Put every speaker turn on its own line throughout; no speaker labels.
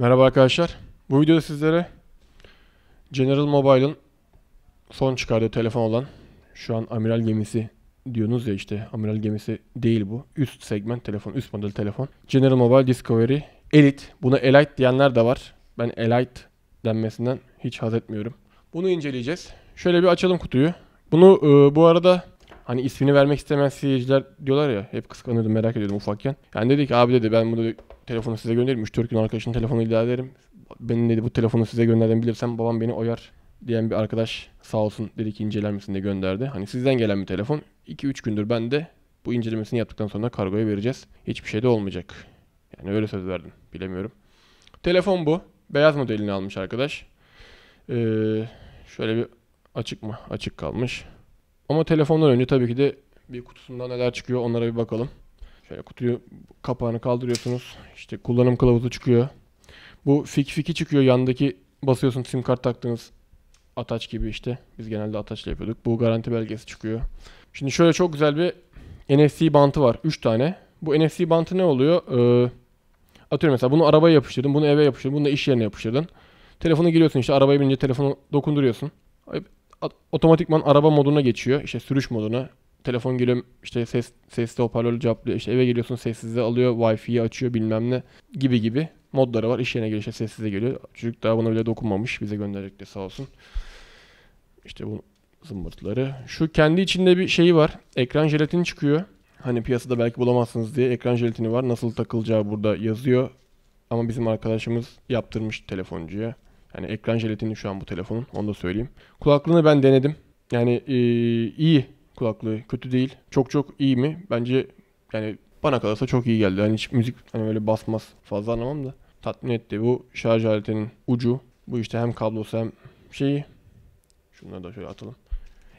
Merhaba arkadaşlar. Bu videoda sizlere General Mobile'ın son çıkardığı telefon olan şu an amiral gemisi diyorsunuz ya işte amiral gemisi değil bu. Üst segment telefon, üst model telefon. General Mobile Discovery Elite. Buna Elite diyenler de var. Ben Elite denmesinden hiç haz etmiyorum. Bunu inceleyeceğiz. Şöyle bir açalım kutuyu. Bunu e, bu arada hani ismini vermek istemeyen seyirciler diyorlar ya hep kıskanıyordum merak ediyordum ufakken. Yani dedi ki abi dedi ben bunu telefonu size gönderirim. 3-4 gün arkadaşın telefonu iddia ederim. Benim dedi bu telefonu size gönderdim bilirsem babam beni oyar diyen bir arkadaş sağ olsun dedi ki inceler misin diye gönderdi. Hani sizden gelen bir telefon. 2-3 gündür ben de bu incelemesini yaptıktan sonra kargoya vereceğiz. Hiçbir şey de olmayacak. Yani öyle söz verdim. Bilemiyorum. Telefon bu. Beyaz modelini almış arkadaş. Ee, şöyle bir açık mı? Açık kalmış. Ama telefondan önce tabii ki de bir kutusundan neler çıkıyor onlara bir bakalım. Şöyle kutuyu kapağını kaldırıyorsunuz. İşte kullanım kılavuzu çıkıyor. Bu fik fiki çıkıyor yandaki basıyorsun sim kart taktığınız ataç gibi işte. Biz genelde ataçla yapıyorduk. Bu garanti belgesi çıkıyor. Şimdi şöyle çok güzel bir NFC bantı var. 3 tane. Bu NFC bantı ne oluyor? Ee, atıyorum mesela bunu arabaya yapıştırdın, bunu eve yapıştırdın, bunu da iş yerine yapıştırdın. Telefonu giriyorsun işte arabaya binince telefonu dokunduruyorsun. Otomatikman araba moduna geçiyor. İşte sürüş moduna, telefon geliyor işte ses sesli hoparlörle cevaplıyor. İşte eve geliyorsun sessizde alıyor Wi-Fi'yi açıyor bilmem ne gibi gibi modları var. İş yerine girişe sessize geliyor. Çocuk daha buna bile dokunmamış. Bize gönderecek de sağ olsun. İşte bu zımbırtları. Şu kendi içinde bir şeyi var. Ekran jelatini çıkıyor. Hani piyasada belki bulamazsınız diye ekran jelatini var. Nasıl takılacağı burada yazıyor. Ama bizim arkadaşımız yaptırmış telefoncuya. Yani ekran jelatini şu an bu telefonun. Onu da söyleyeyim. Kulaklığını ben denedim. Yani ee, iyi kulaklığı. Kötü değil. Çok çok iyi mi? Bence yani bana kalırsa çok iyi geldi. Hani hiç müzik hani böyle basmaz fazla anlamam da tatmin etti. Bu şarj aletinin ucu. Bu işte hem kablosu hem şeyi. Şunları da şöyle atalım.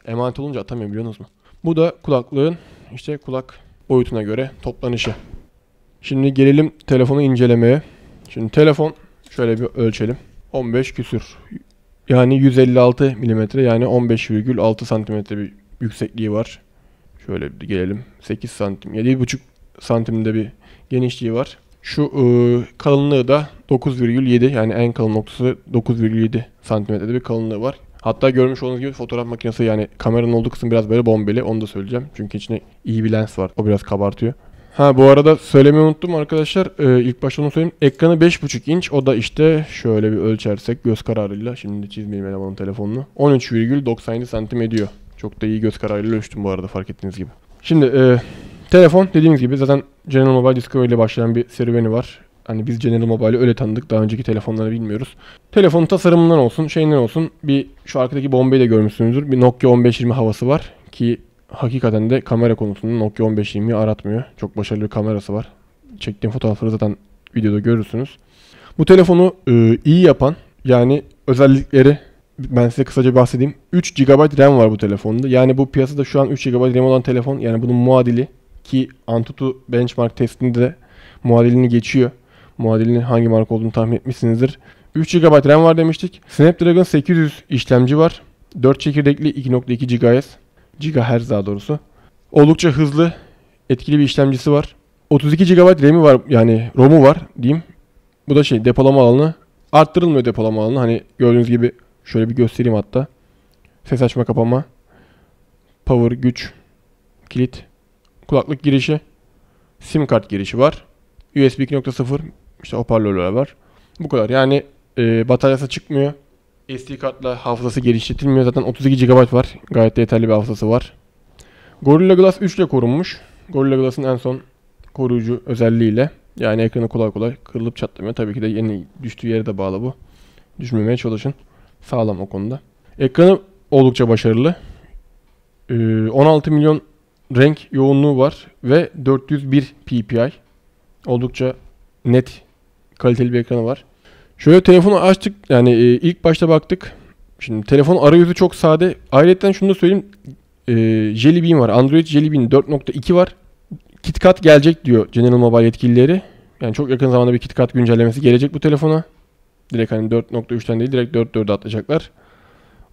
Emanet olunca atamıyor biliyorsunuz mu? Bu da kulaklığın işte kulak boyutuna göre toplanışı. Şimdi gelelim telefonu incelemeye. Şimdi telefon şöyle bir ölçelim. 15 küsür. Yani 156 mm yani 15,6 cm bir yüksekliği var. Şöyle bir gelelim. 8 santim, 7,5 santimde bir genişliği var. Şu ıı, kalınlığı da 9,7 yani en kalın noktası 9,7 santimetrede bir kalınlığı var. Hatta görmüş olduğunuz gibi fotoğraf makinesi yani kameranın olduğu kısım biraz böyle bombeli onu da söyleyeceğim. Çünkü içine iyi bir lens var o biraz kabartıyor. Ha bu arada söylemeyi unuttum arkadaşlar. Ee, ilk başta onu söyleyeyim. Ekranı 5.5 inç. O da işte şöyle bir ölçersek göz kararıyla. Şimdi çizmeyeyim elemanın telefonunu. 13,97 santim ediyor. Çok da iyi göz kararıyla ölçtüm bu arada fark ettiğiniz gibi. Şimdi e, telefon dediğimiz gibi zaten General Mobile Discovery ile başlayan bir serüveni var. Hani biz General Mobile'i öyle tanıdık. Daha önceki telefonları bilmiyoruz. Telefonun tasarımından olsun, şeyinden olsun. Bir şu arkadaki bombayı de görmüşsünüzdür. Bir Nokia 1520 havası var ki hakikaten de kamera konusunda Nokia 1520'yi aratmıyor. Çok başarılı bir kamerası var. Çektiğim fotoğrafları zaten videoda görürsünüz. Bu telefonu e, iyi yapan yani özellikleri ben size kısaca bahsedeyim. 3 GB RAM var bu telefonda. Yani bu piyasada şu an 3 GB RAM olan telefon yani bunun muadili ki Antutu benchmark testinde de muadilini geçiyor. Muadilinin hangi marka olduğunu tahmin etmişsinizdir. 3 GB RAM var demiştik. Snapdragon 800 işlemci var. 4 çekirdekli 2.2 GHz. GHz daha doğrusu. Oldukça hızlı, etkili bir işlemcisi var. 32 GB RAM'i var yani ROM'u var diyeyim. Bu da şey depolama alanı arttırılmıyor depolama alanı. Hani gördüğünüz gibi Şöyle bir göstereyim hatta. Ses açma kapama. Power güç. Kilit. Kulaklık girişi. Sim kart girişi var. USB 2.0 işte hoparlörler var. Bu kadar. Yani e, bataryası çıkmıyor. SD kartla hafızası genişletilmiyor. Zaten 32 GB var. Gayet de yeterli bir hafızası var. Gorilla Glass 3 ile korunmuş. Gorilla Glass'ın en son koruyucu özelliğiyle. Yani ekranı kolay kolay kırılıp çatlamıyor. Tabii ki de yeni düştüğü yere de bağlı bu. Düşmemeye çalışın. Sağlam o konuda. Ekranı oldukça başarılı. 16 ee, milyon renk yoğunluğu var ve 401 ppi. Oldukça net kaliteli bir ekranı var. Şöyle telefonu açtık yani e, ilk başta baktık. Şimdi telefon arayüzü çok sade. Ayrıca şunu da söyleyeyim. E, Jelly Bean var. Android Jelly Bean 4.2 var. KitKat gelecek diyor General Mobile yetkilileri. Yani çok yakın zamanda bir KitKat güncellemesi gelecek bu telefona. Direkt hani 4.3'ten değil direkt 4.4'e atlayacaklar.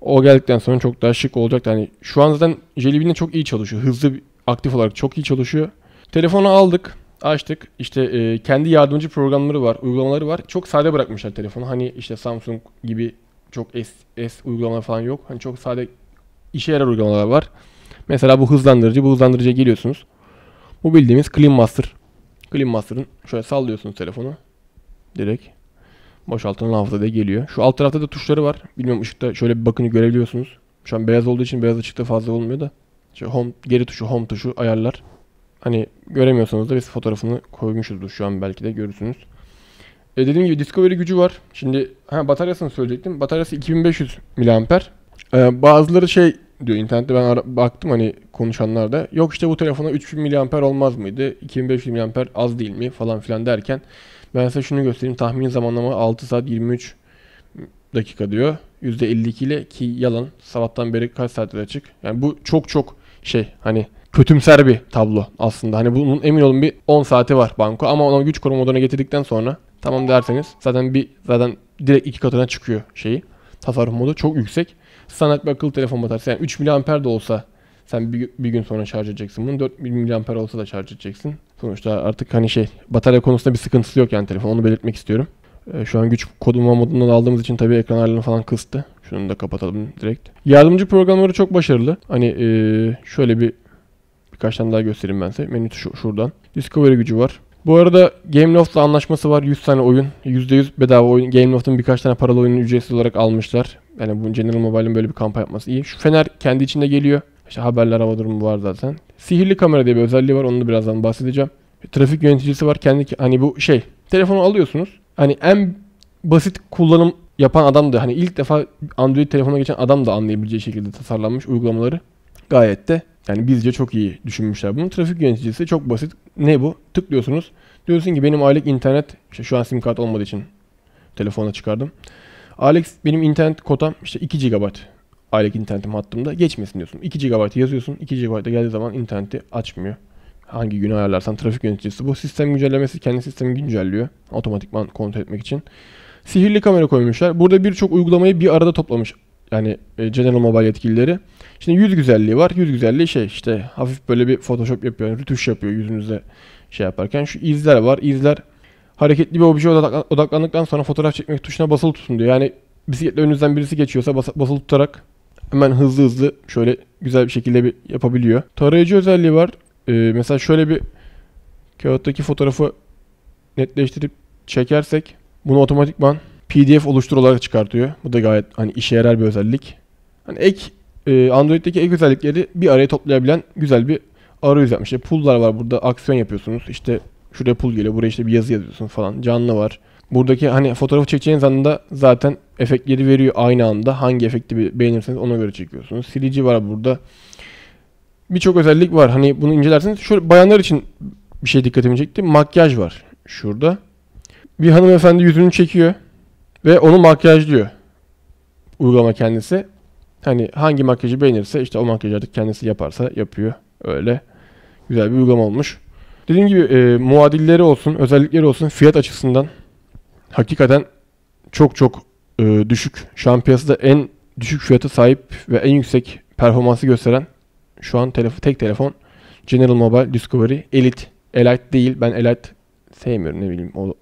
O geldikten sonra çok daha şık olacak. Yani şu an zaten Jelly Bean'de çok iyi çalışıyor. Hızlı aktif olarak çok iyi çalışıyor. Telefonu aldık açtık. İşte e, kendi yardımcı programları var, uygulamaları var. Çok sade bırakmışlar telefonu. Hani işte Samsung gibi çok S, S uygulamalar falan yok. Hani çok sade işe yarar uygulamalar var. Mesela bu hızlandırıcı. Bu hızlandırıcıya geliyorsunuz. Bu bildiğimiz Clean Master. Clean Master'ın şöyle sallıyorsunuz telefonu. Direkt. Boşaltılan hafıza diye geliyor. Şu alt tarafta da tuşları var. Bilmiyorum ışıkta şöyle bir bakını görebiliyorsunuz. Şu an beyaz olduğu için beyaz ışıkta fazla olmuyor da. İşte home, geri tuşu, home tuşu, ayarlar. Hani göremiyorsanız da biz fotoğrafını koymuşuzdur şu an belki de görürsünüz. E dediğim gibi Discovery gücü var. Şimdi ha, bataryasını söyleyecektim. Bataryası 2500 mAh. Ee, bazıları şey diyor internette ben baktım hani konuşanlar da. Yok işte bu telefona 3000 mAh olmaz mıydı? 2500 mAh az değil mi falan filan derken. Ben size şunu göstereyim. Tahmin zamanlama 6 saat 23 dakika diyor. %52 ile ki yalan. Sabahtan beri kaç saattir açık. Yani bu çok çok şey hani kötümser bir tablo aslında. Hani bunun emin olun bir 10 saati var banko ama onu güç koruma moduna getirdikten sonra tamam derseniz zaten bir zaten direkt iki katına çıkıyor şeyi. Tasarruf modu çok yüksek. Standart bir akıllı telefon bataryası yani 3 mAh de olsa sen bir, bir gün sonra şarj edeceksin bunu. 4000 mAh olsa da şarj edeceksin. Sonuçta artık hani şey batarya konusunda bir sıkıntısı yok yani telefon onu belirtmek istiyorum. E, şu an güç koduma modundan aldığımız için tabii ekran ağırlığını falan kıstı. Şunu da kapatalım direkt. Yardımcı programları çok başarılı. Hani e, şöyle bir birkaç tane daha göstereyim ben size. Menü şu, şuradan. Discovery gücü var. Bu arada Gameloft'la anlaşması var. 100 tane oyun. %100 bedava oyun. Gameloft'un birkaç tane paralı oyunu ücretsiz olarak almışlar. Yani bu General Mobile'ın böyle bir kampanya yapması iyi. Şu fener kendi içinde geliyor. İşte haberler hava durumu var zaten. Sihirli kamera diye bir özelliği var. Onu da birazdan bahsedeceğim. Bir trafik yöneticisi var. Kendi hani bu şey. Telefonu alıyorsunuz. Hani en basit kullanım yapan adam da hani ilk defa Android telefona geçen adam da anlayabileceği şekilde tasarlanmış uygulamaları gayet de yani bizce çok iyi düşünmüşler. Bunun trafik yöneticisi çok basit. Ne bu? Tıklıyorsunuz. Diyorsun ki benim aylık internet işte şu an sim kart olmadığı için telefona çıkardım. Alex benim internet kotam işte 2 GB aylık internetim hattımda geçmesin diyorsun. 2 GB yazıyorsun. 2 GB'a geldiği zaman interneti açmıyor. Hangi günü ayarlarsan trafik yöneticisi bu. Sistem güncellemesi kendi sistemi güncelliyor. Otomatikman kontrol etmek için. Sihirli kamera koymuşlar. Burada birçok uygulamayı bir arada toplamış. Yani e, General Mobile yetkilileri. Şimdi yüz güzelliği var. Yüz güzelliği şey işte hafif böyle bir Photoshop yapıyor. Rütuş yapıyor yüzünüze şey yaparken. Şu izler var. İzler hareketli bir objeye odaklandıktan sonra fotoğraf çekmek tuşuna basılı tutun diyor. Yani bisikletle önünüzden birisi geçiyorsa basılı tutarak hemen hızlı hızlı şöyle güzel bir şekilde bir yapabiliyor. Tarayıcı özelliği var. Ee, mesela şöyle bir kağıttaki fotoğrafı netleştirip çekersek bunu otomatikman PDF oluştur olarak çıkartıyor. Bu da gayet hani işe yarar bir özellik. Hani ek e, Android'deki ek özellikleri bir araya toplayabilen güzel bir arayüz yapmış. İşte pull'lar var burada aksiyon yapıyorsunuz. İşte şuraya pull geliyor. Buraya işte bir yazı yazıyorsun falan. Canlı var. Buradaki hani fotoğrafı çekeceğiniz anda zaten efektleri veriyor aynı anda. Hangi efekti beğenirseniz ona göre çekiyorsunuz. Silici var burada. Birçok özellik var. Hani bunu incelerseniz şöyle bayanlar için bir şey dikkatimi çekti. Makyaj var şurada. Bir hanımefendi yüzünü çekiyor ve onu makyajlıyor. Uygulama kendisi. Hani hangi makyajı beğenirse işte o makyajı artık kendisi yaparsa yapıyor. Öyle güzel bir uygulama olmuş. Dediğim gibi e, muadilleri olsun, özellikleri olsun fiyat açısından hakikaten çok çok e, düşük. Şu an piyasada en düşük fiyata sahip ve en yüksek performansı gösteren şu an telef tek telefon General Mobile Discovery Elite. Elite değil. Ben Elite sevmiyorum ne bileyim o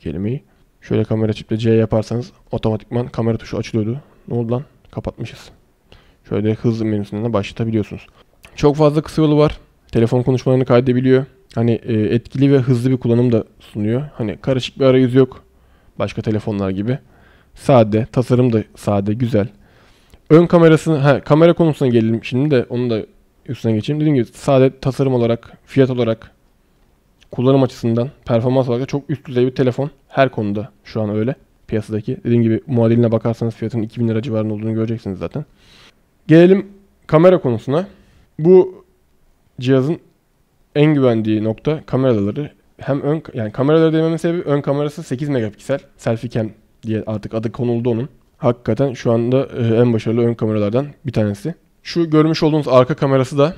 kelimeyi. Şöyle kamera çiple C yaparsanız otomatikman kamera tuşu açılıyordu. Ne oldu lan? Kapatmışız. Şöyle hızlı menüsünden de başlatabiliyorsunuz. Çok fazla kısa yolu var. Telefon konuşmalarını kaydedebiliyor. Hani e, etkili ve hızlı bir kullanım da sunuyor. Hani karışık bir arayüz yok. Başka telefonlar gibi. Sade, tasarım da sade, güzel. Ön kamerasını, ha, kamera konusuna gelelim şimdi de onu da üstüne geçeyim. Dediğim gibi sade tasarım olarak, fiyat olarak, kullanım açısından, performans olarak da çok üst düzey bir telefon. Her konuda şu an öyle piyasadaki. Dediğim gibi muadiline bakarsanız fiyatın 2000 lira civarında olduğunu göreceksiniz zaten. Gelelim kamera konusuna. Bu cihazın en güvendiği nokta kameraları hem ön yani kameraları dememin sebebi ön kamerası 8 megapiksel selfie cam diye artık adı konuldu onun. Hakikaten şu anda e, en başarılı ön kameralardan bir tanesi. Şu görmüş olduğunuz arka kamerası da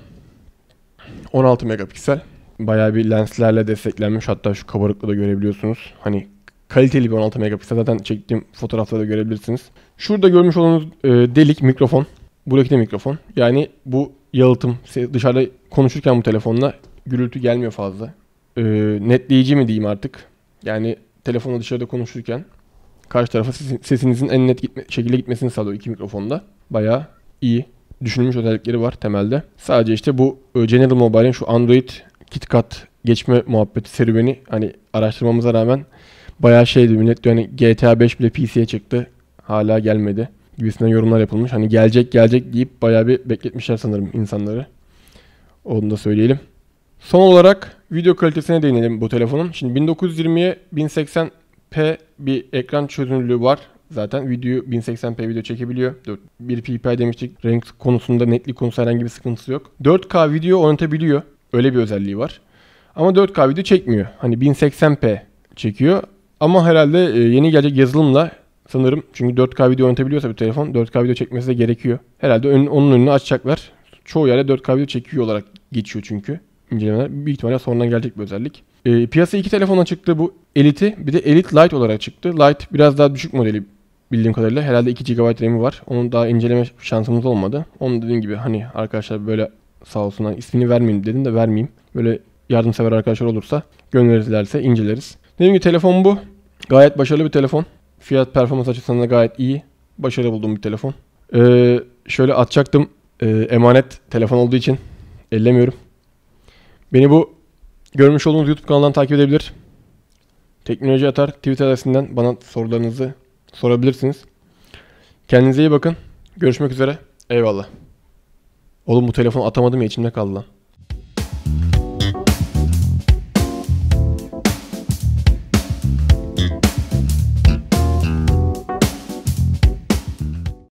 16 megapiksel. Bayağı bir lenslerle desteklenmiş. Hatta şu kabarıkla da görebiliyorsunuz. Hani kaliteli bir 16 megapiksel. Zaten çektiğim fotoğraflarda görebilirsiniz. Şurada görmüş olduğunuz e, delik mikrofon. Buradaki de mikrofon. Yani bu yalıtım. Dışarıda konuşurken bu telefonla gürültü gelmiyor fazla e, netleyici mi diyeyim artık. Yani telefonla dışarıda konuşurken karşı tarafa sesinizin en net gitme, şekilde gitmesini sağlıyor iki mikrofonda. Bayağı iyi düşünülmüş özellikleri var temelde. Sadece işte bu e, General Mobile'in şu Android KitKat geçme muhabbeti serüveni hani araştırmamıza rağmen bayağı şeydi millet diyor hani GTA 5 bile PC'ye çıktı hala gelmedi gibisinden yorumlar yapılmış. Hani gelecek gelecek deyip bayağı bir bekletmişler sanırım insanları. Onu da söyleyelim. Son olarak video kalitesine değinelim bu telefonun. Şimdi 1920'ye 1080p bir ekran çözünürlüğü var. Zaten videoyu 1080p video çekebiliyor. 1 ppi demiştik. Renk konusunda netlik konusunda herhangi bir sıkıntısı yok. 4K video oynatabiliyor. Öyle bir özelliği var. Ama 4K video çekmiyor. Hani 1080p çekiyor. Ama herhalde e, yeni gelecek yazılımla sanırım çünkü 4K video oynatabiliyorsa bir telefon 4K video çekmesi de gerekiyor. Herhalde ön, onun önünü açacaklar. Çoğu yerde 4K video çekiyor olarak geçiyor çünkü incelemeler büyük ihtimalle sonradan gelecek bir özellik. E, piyasaya iki telefon çıktı bu Elite'i bir de Elite Lite olarak çıktı. Lite biraz daha düşük modeli bildiğim kadarıyla. Herhalde 2 GB RAM'i var. Onu daha inceleme şansımız olmadı. Onu dediğim gibi hani arkadaşlar böyle sağ olsunlar ismini vermeyeyim dedim de vermeyeyim. Böyle yardımsever arkadaşlar olursa gönderirlerse inceleriz. Dediğim gibi telefon bu. Gayet başarılı bir telefon. Fiyat performans açısından da gayet iyi. Başarılı bulduğum bir telefon. Ee, şöyle atacaktım. Ee, emanet telefon olduğu için ellemiyorum. Beni bu görmüş olduğunuz YouTube kanalından takip edebilir. Teknoloji Atar Twitter adresinden bana sorularınızı sorabilirsiniz. Kendinize iyi bakın. Görüşmek üzere. Eyvallah. Oğlum bu telefon atamadım ya içimde kaldı lan.